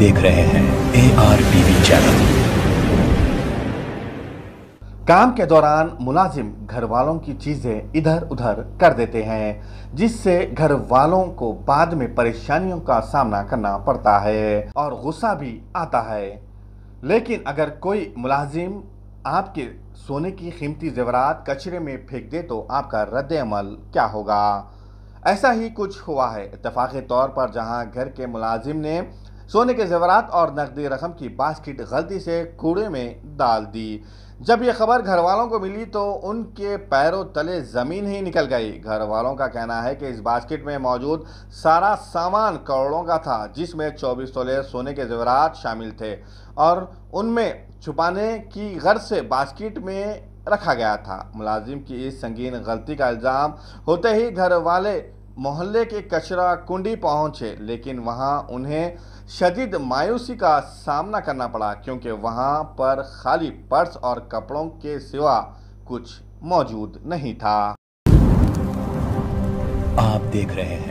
देख रहे हैं ए आर चैनल काम के दौरान मुलाजिम घर वालों की चीज़ें इधर उधर कर देते हैं जिससे घर वालों को बाद में परेशानियों का सामना करना पड़ता है और गुस्सा भी आता है लेकिन अगर कोई मुलाजिम आपके सोने की कीमती जेवरात कचरे में फेंक दे तो आपका रद्द अमल क्या होगा ऐसा ही कुछ हुआ है इतफाक़ी तौर पर जहां घर के मुलाजिम ने सोने के जेवरात और नकदी रकम की बास्केट गलती से कूड़े में डाल दी जब यह खबर घर वालों को मिली तो उनके पैरों तले ज़मीन ही निकल गई घर वालों का कहना है कि इस बास्केट में मौजूद सारा सामान करोड़ों का था जिसमें 24 तोले सोने के जेवरात शामिल थे और उनमें छुपाने की गर्ज से बास्केट में रखा गया था मुलाजिम की इस संगीन गलती का इल्ज़ाम होते ही घर वाले मोहल्ले के कचरा कुंडी पहुंचे लेकिन वहां उन्हें शदीद मायूसी का सामना करना पड़ा क्योंकि वहां पर खाली पर्स और कपड़ों के सिवा कुछ मौजूद नहीं था आप देख रहे हैं